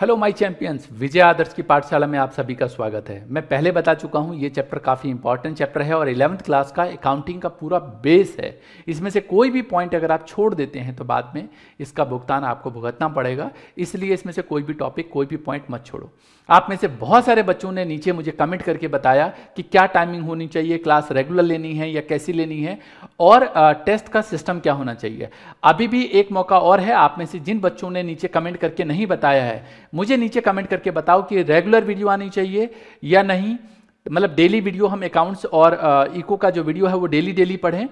hello my champions Vijay Adarsh की पाठशाला में आप सभी का स्वागत है मैं पहले बता चुका हूं ये चैप्टर काफ़ी इंपॉर्टेंट चैप्टर है और इलेवंथ क्लास का अकाउंटिंग का पूरा बेस है इसमें से कोई भी पॉइंट अगर आप छोड़ देते हैं तो बाद में इसका भुगतान आपको भुगतना पड़ेगा इसलिए इसमें से कोई भी टॉपिक कोई भी पॉइंट मत छोड़ो आप में से बहुत सारे बच्चों ने नीचे मुझे कमेंट करके बताया कि क्या टाइमिंग होनी चाहिए क्लास रेगुलर लेनी है या कैसी लेनी है और टेस्ट का सिस्टम क्या होना चाहिए अभी भी एक मौका और है आप में से जिन बच्चों ने नीचे कमेंट करके नहीं बताया है मुझे नीचे कमेंट करके बताओ कि रेगुलर वीडियो आनी चाहिए या नहीं मतलब डेली वीडियो हम अकाउंट्स और इको का जो वीडियो है वो डेली डेली पढ़ें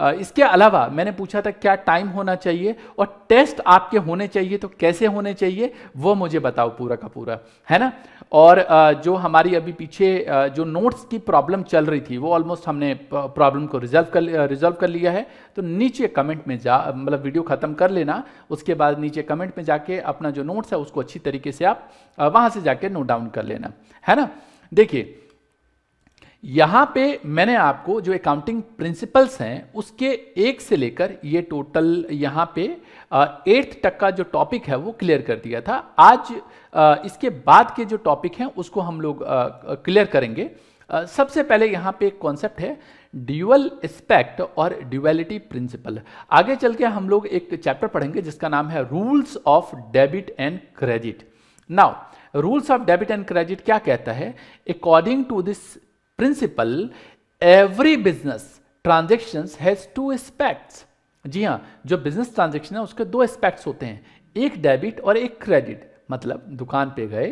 इसके अलावा मैंने पूछा था क्या टाइम होना चाहिए और टेस्ट आपके होने चाहिए तो कैसे होने चाहिए वो मुझे बताओ पूरा का पूरा है ना और जो हमारी अभी पीछे जो नोट्स की प्रॉब्लम चल रही थी वो ऑलमोस्ट हमने प्रॉब्लम को रिजल्व कर रिजॉल्व कर लिया है तो नीचे कमेंट में जा मतलब वीडियो ख़त्म कर लेना उसके बाद नीचे कमेंट में जाके अपना जो नोट्स है उसको अच्छी तरीके से आप वहाँ से जाके नोट डाउन कर लेना है ना देखिए यहां पे मैंने आपको जो अकाउंटिंग प्रिंसिपल्स हैं उसके एक से लेकर ये टोटल यहां पे एट्थ तक का जो टॉपिक है वो क्लियर कर दिया था आज इसके बाद के जो टॉपिक हैं उसको हम लोग क्लियर करेंगे सबसे पहले यहाँ पे एक कॉन्सेप्ट है ड्यूअल एस्पेक्ट और ड्यूअलिटी प्रिंसिपल आगे चल के हम लोग एक चैप्टर पढ़ेंगे जिसका नाम है rules of debit and credit now rules of debit and credit क्या कहता है according to this principle every business transaction has two aspects जी हाँ जो बिजनेस ट्रांजेक्शन है उसके दो एस्पेक्ट्स होते हैं एक डेबिट और एक क्रेडिट मतलब दुकान पे गए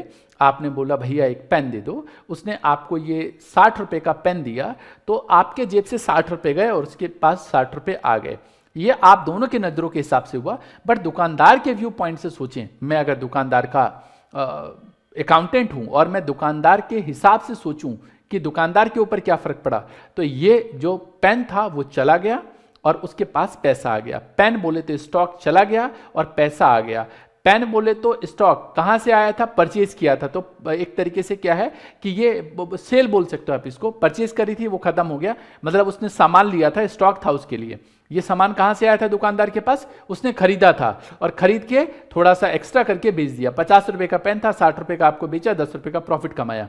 आपने बोला भैया एक पेन दे दो उसने आपको ये साठ रुपये का पेन दिया तो आपके जेब से साठ रुपये गए और उसके पास साठ रुपये आ गए ये आप दोनों के नज़रों के हिसाब से हुआ बट दुकानदार के व्यू पॉइंट से सोचें मैं अगर दुकानदार का अकाउंटेंट हूँ और मैं दुकानदार के हिसाब से सोचूं कि दुकानदार के ऊपर क्या फ़र्क पड़ा तो ये जो पेन था वो चला गया और उसके पास पैसा आ गया पेन बोले तो स्टॉक चला गया और पैसा आ गया पेन बोले तो स्टॉक कहां से आया था परचेज किया था तो एक तरीके से क्या है कि ये सेल बोल सकते हो आप इसको परचेज करी थी वो खत्म हो गया मतलब उसने सामान लिया था स्टॉक था उसके लिए ये सामान कहां से आया था दुकानदार के पास उसने खरीदा था और खरीद के थोड़ा सा एक्स्ट्रा करके बेच दिया पचास रुपए का पेन था साठ रुपए का आपको बेचा दस रुपए का प्रॉफिट कमाया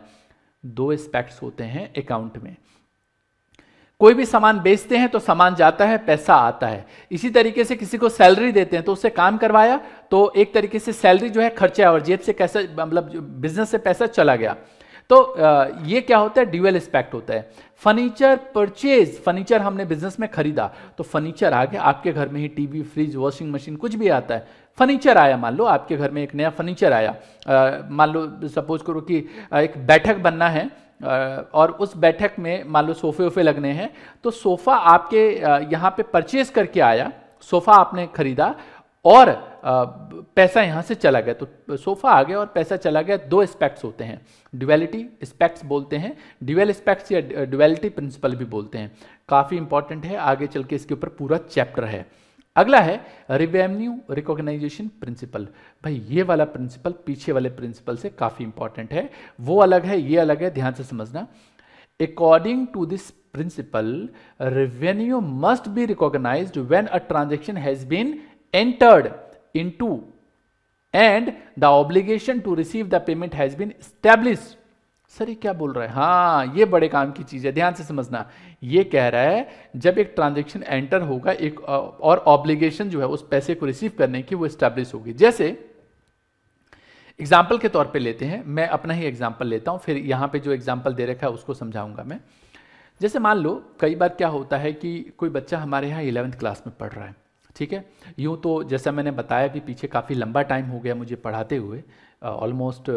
दो एस्पेक्ट्स होते हैं अकाउंट में कोई भी सामान बेचते हैं तो सामान जाता है पैसा आता है इसी तरीके से किसी को सैलरी देते हैं तो उससे काम करवाया तो एक तरीके से सैलरी जो है खर्चा और जेब से कैसा मतलब बिजनेस से पैसा चला गया तो ये क्या होता है ड्यूअल एस्पेक्ट होता है फर्नीचर परचेज फर्नीचर हमने बिजनेस में खरीदा तो फर्नीचर आ गया आपके घर में ही टीवी फ्रिज वॉशिंग मशीन कुछ भी आता है फर्नीचर आया मान लो आपके घर में एक नया फर्नीचर आया मान लो सपोज करो कि एक बैठक बनना है और उस बैठक में मान लो सोफे वोफे लगने हैं तो सोफ़ा आपके यहाँ पे परचेज करके आया सोफ़ा आपने खरीदा और पैसा यहाँ से चला गया तो सोफ़ा आ गया और पैसा चला गया दो स्पेक्ट्स होते हैं ड्यूअलिटी स्पेक्ट्स बोलते हैं ड्यूअल स्पेक्ट्स या ड्यूअलिटी प्रिंसिपल भी बोलते हैं काफ़ी इंपॉर्टेंट है आगे चल के इसके ऊपर पूरा चैप्टर है अगला है रिवेन्यू रिकॉग्नाइजेशन प्रिंसिपल भाई ये वाला प्रिंसिपल पीछे वाले प्रिंसिपल से काफ़ी इंपॉर्टेंट है वो अलग है ये अलग है ध्यान से समझना according to this principle revenue must be recognise when a transaction has been entered into and the obligation to receive the payment has been established sir ये क्या बोल रहा है हाँ ये बड़े काम की चीज़ है ध्यान से समझना ये कह रहा है जब एक ट्रांजेक्शन एंटर होगा एक और ऑब्लिगेशन जो है उस पैसे को रिसीव करने की वो स्टैब्लिश होगी जैसे एग्जाम्पल के तौर पे लेते हैं मैं अपना ही एग्जाम्पल लेता हूँ फिर यहाँ पे जो एग्जाम्पल दे रखा है उसको समझाऊंगा मैं जैसे मान लो कई बार क्या होता है कि कोई बच्चा हमारे यहाँ इलेवेंथ क्लास में पढ़ रहा है ठीक है यूँ तो जैसा मैंने बताया कि पीछे काफ़ी लंबा टाइम हो गया मुझे पढ़ाते हुए ऑलमोस्ट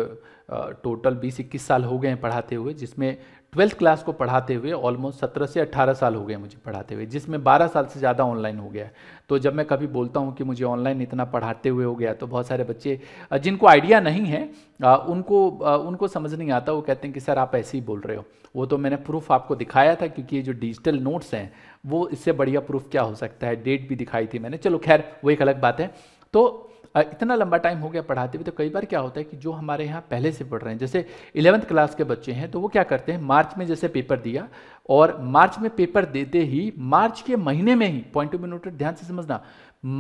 टोटल बीस इक्कीस साल हो गए हैं पढ़ाते हुए जिसमें ट्वेल्थ क्लास को पढ़ाते हुए ऑलमोस्ट सत्रह से अट्ठारह साल हो गए मुझे पढ़ाते हुए जिसमें बारह साल से ज़्यादा ऑनलाइन हो गया है तो जब मैं कभी बोलता हूँ कि मुझे ऑनलाइन इतना पढ़ाते हुए हो गया तो बहुत सारे बच्चे जिनको आइडिया नहीं है उनको उनको समझ नहीं आता वो कहते हैं कि सर आप ऐसे ही बोल रहे हो वो तो मैंने प्रूफ आपको दिखाया था क्योंकि ये जो डिजिटल नोट्स हैं वो इससे बढ़िया प्रूफ क्या हो सकता है डेट भी दिखाई थी मैंने चलो खैर वो एक अलग बात है तो इतना लंबा टाइम हो गया पढ़ाते हुए तो कई बार क्या होता है कि जो हमारे यहाँ पहले से पढ़ रहे हैं जैसे इलेवंथ क्लास के बच्चे हैं तो वो क्या करते हैं मार्च में जैसे पेपर दिया और मार्च में पेपर देते ही मार्च के महीने में ही पॉइंट ऑफ मिनट ध्यान से समझना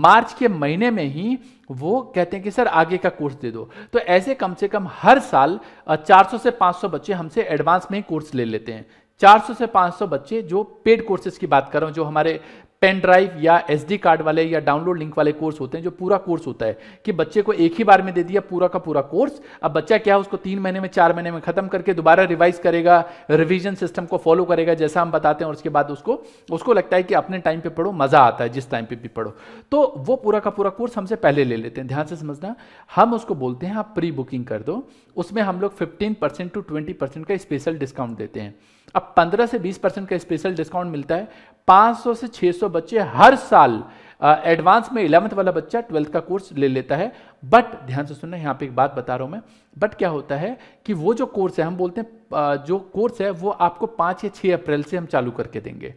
मार्च के महीने में ही वो कहते हैं कि सर आगे का कोर्स दे दो तो ऐसे कम से कम हर साल 400 से 500 बच्चे हमसे एडवांस में ही कोर्स ले लेते हैं 400 से 500 बच्चे जो पेड कोर्सेज की बात कर रहा हूँ जो हमारे पेन ड्राइव या एस कार्ड वाले या डाउनलोड लिंक वाले कोर्स होते हैं जो पूरा कोर्स होता है कि बच्चे को एक ही बार में दे दिया पूरा का पूरा कोर्स अब बच्चा क्या है उसको तीन महीने में चार महीने में खत्म करके दोबारा रिवाइज करेगा रिविजन सिस्टम को फॉलो करेगा जैसा हम बताते हैं और उसके बाद उसको उसको लगता है कि अपने टाइम पर पढ़ो मजा आता है जिस टाइम पर भी पढ़ो तो वो पूरा का पूरा कोर्स हमसे पहले ले लेते हैं ध्यान से समझना हम उसको बोलते हैं आप प्री बुकिंग कर दो उसमें हम लोग fifteen percent to twenty percent का स्पेशल डिस्काउंट देते हैं अब 15 से 20 परसेंट का स्पेशल डिस्काउंट मिलता है 500 से 600 बच्चे हर साल एडवांस uh, में इलेवंथ वाला बच्चा ट्वेल्थ का कोर्स ले लेता है बट ध्यान से सुनना यहाँ पे एक बात बता रहा हूँ मैं बट क्या होता है कि वो जो कोर्स है हम बोलते हैं जो कोर्स है वो आपको पाँच या छः अप्रैल से हम चालू करके देंगे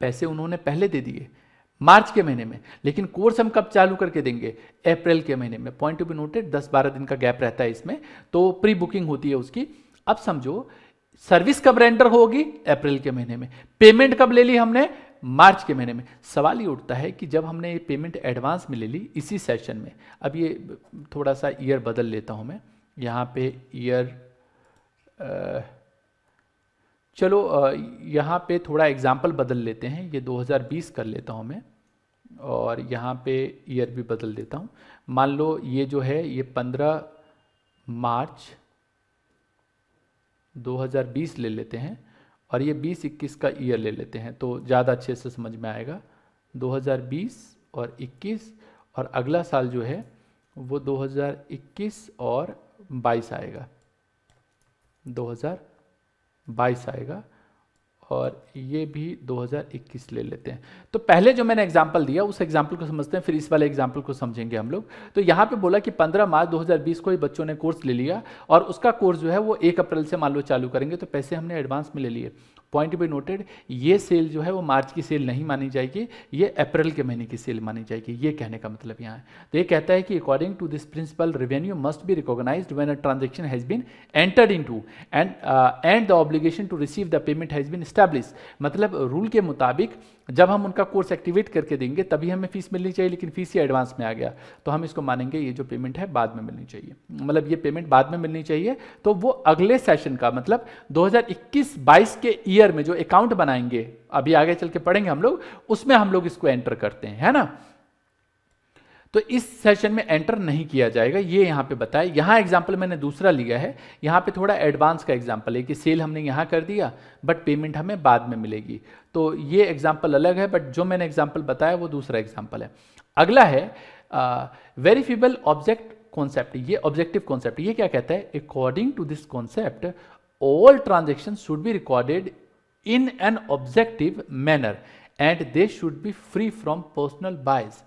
पैसे उन्होंने पहले दे दिए मार्च के महीने में लेकिन कोर्स हम कब चालू करके देंगे अप्रैल के महीने में पॉइंट टू बी नोटेड दस बारह दिन का गैप रहता है इसमें तो प्री बुकिंग होती है उसकी अब समझो सर्विस कब रेंडर होगी अप्रैल के महीने में पेमेंट कब ले ली हमने मार्च के महीने में सवाल ये उठता है कि जब हमने ये पेमेंट एडवांस में ले ली इसी सेशन में अब ये थोड़ा सा ईयर बदल लेता हूँ मैं यहाँ पे ईयर चलो यहाँ पे थोड़ा एग्जाम्पल बदल लेते हैं ये 2020 कर लेता हूँ मैं और यहाँ पे ईयर भी बदल देता हूँ मान लो ये जो है ये 15 मार्च 2020 ले लेते हैं और ये 2021 का ईयर ले लेते हैं तो ज़्यादा अच्छे से समझ में आएगा 2020 और 21 और अगला साल जो है वो 2021 और 22 आएगा 2022 आएगा और ये भी 2021 ले लेते हैं तो पहले जो मैंने एग्जाम्पल दिया उस एग्जाम्पल को समझते हैं फिर इस वाले एग्जाम्पल को समझेंगे हम लोग तो यहाँ पे बोला कि 15 मार्च 2020 को ही बच्चों ने कोर्स ले लिया और उसका कोर्स जो है वो एक अप्रैल से मान लो चालू करेंगे तो पैसे हमने एडवांस में ले लिए पॉइंट बी नोटेड ये सेल जो है वो मार्च की सेल नहीं मानी जाएगी ये अप्रैल के महीने की सेल मानी जाएगी ये कहने का मतलब यहाँ है तो ये कहता है कि according to this principle revenue must be recognise when a transaction has been entered into and and the obligation to receive the payment has been establish मतलब रूल के मुताबिक जब हम उनका कोर्स एक्टिवेट करके देंगे तभी हमें फीस मिलनी चाहिए लेकिन फीस ही एडवांस में आ गया तो हम इसको मानेंगे ये जो पेमेंट है बाद में मिलनी चाहिए मतलब ये पेमेंट बाद में मिलनी चाहिए तो वो अगले सेशन का मतलब 2021-22 के ईयर में जो अकाउंट बनाएंगे अभी आगे चल के पढ़ेंगे हम लोग उसमें हम लोग इसको एंटर करते हैं है ना तो इस सेशन में एंटर नहीं किया जाएगा ये यहाँ पे बताया यहाँ एग्जाम्पल मैंने दूसरा लिया है यहाँ पे थोड़ा एडवांस का एग्जाम्पल है कि सेल हमने यहाँ कर दिया बट पेमेंट हमें बाद में मिलेगी तो ये एग्जाम्पल अलग है बट जो मैंने एग्जाम्पल बताया वो दूसरा एग्जाम्पल है अगला है वेरीफेबल ऑब्जेक्ट कॉन्सेप्ट ये ऑब्जेक्टिव कॉन्सेप्ट ये क्या कहता है according to this concept all transaction should be recorded in an objective manner and they should be free from personal bias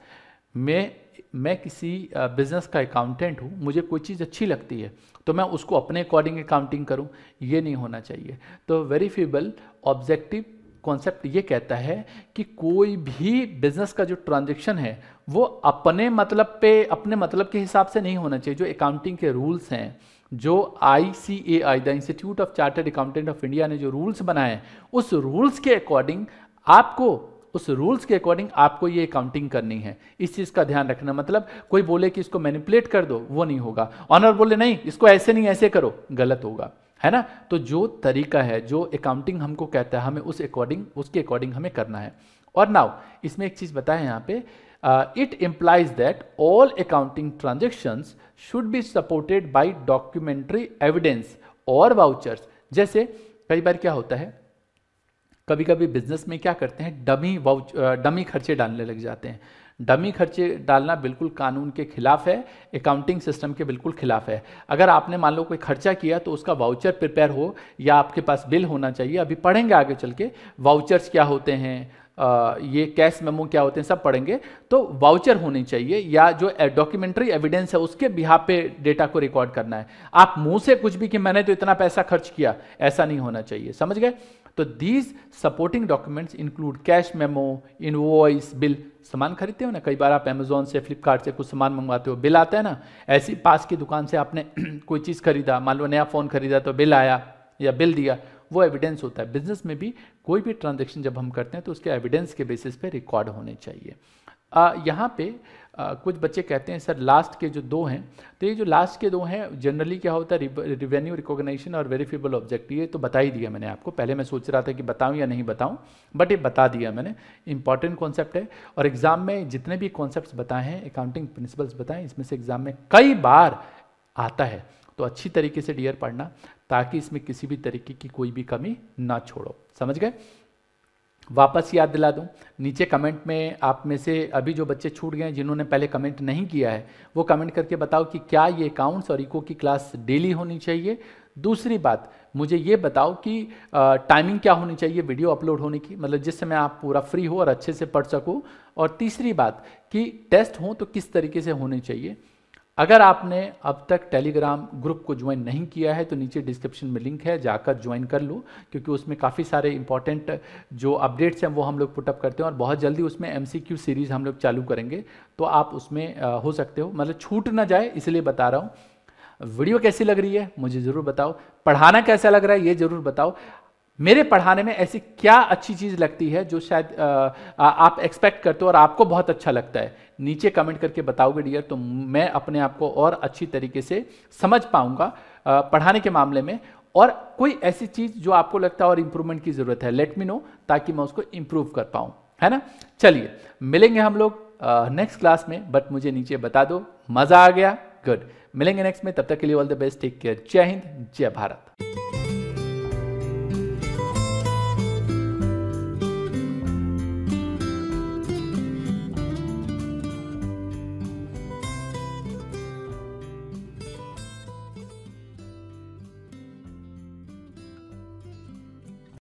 में मैं किसी बिज़नेस का अकाउंटेंट हूँ मुझे कोई चीज़ अच्छी लगती है तो मैं उसको अपने अकॉर्डिंग अकाउंटिंग करूँ ये नहीं होना चाहिए तो वेरीफेबल ऑब्जेक्टिव कॉन्सेप्ट ये कहता है कि कोई भी बिजनेस का जो ट्रांजेक्शन है वो अपने मतलब पे अपने मतलब के हिसाब से नहीं होना चाहिए जो अकाउंटिंग के रूल्स हैं जो I C A I the institute of chartered accountant of India ने जो रूल्स बनाए उस रूल्स के अकॉर्डिंग आपको उस रूल्स के अकॉर्डिंग आपको ये काउंटिंग करनी है इस चीज़ का ध्यान रखना मतलब कोई बोले कि इसको मैनिपुलेट कर दो वो नहीं होगा ऑनर बोले नहीं इसको ऐसे नहीं ऐसे करो गलत होगा है ना तो जो तरीका है जो अकाउंटिंग हमको कहता है हमें उस अकॉर्डिंग उसके अकॉर्डिंग हमें करना है और नाउ इसमें एक चीज़ बताएं यहाँ पे it implies that all accounting transactions should be supported by documentary evidence और वाउचर्स जैसे कई बार क्या होता है कभी कभी बिजनेस में क्या करते हैं डमी वाउच डमी खर्चे डालने लग जाते हैं डमी खर्चे डालना बिल्कुल कानून के खिलाफ है अकाउंटिंग सिस्टम के बिल्कुल खिलाफ है अगर आपने मान लो कोई खर्चा किया तो उसका वाउचर प्रिपेयर हो या आपके पास बिल होना चाहिए अभी पढ़ेंगे आगे चल के वाउचर्स क्या होते हैं आ, ये कैश मेमो क्या होते हैं सब पढ़ेंगे तो वाउचर होनी चाहिए या जो डॉक्यूमेंट्री एविडेंस है उसके बिहार पे डेटा को रिकॉर्ड करना है आप मुंह से कुछ भी कि मैंने तो इतना पैसा खर्च किया ऐसा नहीं होना चाहिए समझ गए तो these supporting documents include cash memo invoice bill सामान खरीदते हो ना कई बार आप अमेजोन से फ्लिपकार्ट से कुछ सामान मंगवाते हो बिल आता है ना ऐसी पास की दुकान से आपने कोई चीज़ खरीदा मान लो नया फ़ोन खरीदा तो बिल आया या बिल दिया वो एविडेंस होता है बिजनेस में भी कोई भी ट्रांजेक्शन जब हम करते हैं तो उसके एविडेंस के बेसिस पे रिकॉर्ड होने चाहिए यहाँ पे आ, कुछ बच्चे कहते हैं सर लास्ट के जो दो हैं तो ये जो लास्ट के दो हैं जनरली क्या होता है रिवेन्यू रिकॉग्नाइजेशन और वेरीफेबल ऑब्जेक्ट ये तो बता ही दिया मैंने आपको पहले मैं सोच रहा था कि बताऊँ या नहीं बताऊँ बट ये बता दिया मैंने इंपॉर्टेंट कॉन्सेप्ट है और एग्ज़ाम में जितने भी कॉन्सेप्ट बताए हैं अकाउंटिंग प्रिंसिपल्स बताएं इसमें से एग्ज़ाम में कई बार आता है तो अच्छी तरीके से डियर पढ़ना ताकि इसमें किसी भी तरीके की कोई भी कमी ना छोड़ो समझ गए वापस याद दिला दूं नीचे कमेंट में आप में से अभी जो बच्चे छूट गए जिन्होंने पहले कमेंट नहीं किया है वो कमेंट करके बताओ कि क्या ये अकाउंट्स और इको की क्लास डेली होनी चाहिए दूसरी बात मुझे ये बताओ कि टाइमिंग क्या होनी चाहिए वीडियो अपलोड होने की मतलब जिससे मैं आप पूरा फ्री हो और अच्छे से पढ़ सको और तीसरी बात कि टेस्ट हो तो किस तरीके से होने चाहिए अगर आपने अब तक टेलीग्राम ग्रुप को ज्वाइन नहीं किया है तो नीचे डिस्क्रिप्शन में लिंक है जाकर ज्वाइन कर लो क्योंकि उसमें काफ़ी सारे इंपॉर्टेंट जो अपडेट्स हैं वो हम लोग पुटअप करते हैं और बहुत जल्दी उसमें एम सीरीज़ हम लोग चालू करेंगे तो आप उसमें हो सकते हो मतलब छूट ना जाए इसलिए बता रहा हूँ वीडियो कैसी लग रही है मुझे ज़रूर बताओ पढ़ाना कैसा लग रहा है ये ज़रूर बताओ मेरे पढ़ाने में ऐसी क्या अच्छी चीज़ लगती है जो शायद आ, आ, आप एक्सपेक्ट करते हो और आपको बहुत अच्छा लगता है नीचे कमेंट करके बताओगे डियर तो मैं अपने आप को और अच्छी तरीके से समझ पाऊंगा पढ़ाने के मामले में और कोई ऐसी चीज़ जो आपको लगता है और इंप्रूवमेंट की ज़रूरत है लेट मी नो ताकि मैं उसको इंप्रूव कर पाऊं है ना चलिए मिलेंगे हम लोग नेक्स्ट क्लास में बट मुझे नीचे बता दो मज़ा आ गया गुड मिलेंगे नेक्स्ट में तब तक के लिए all the best take care जय हिंद जय भारत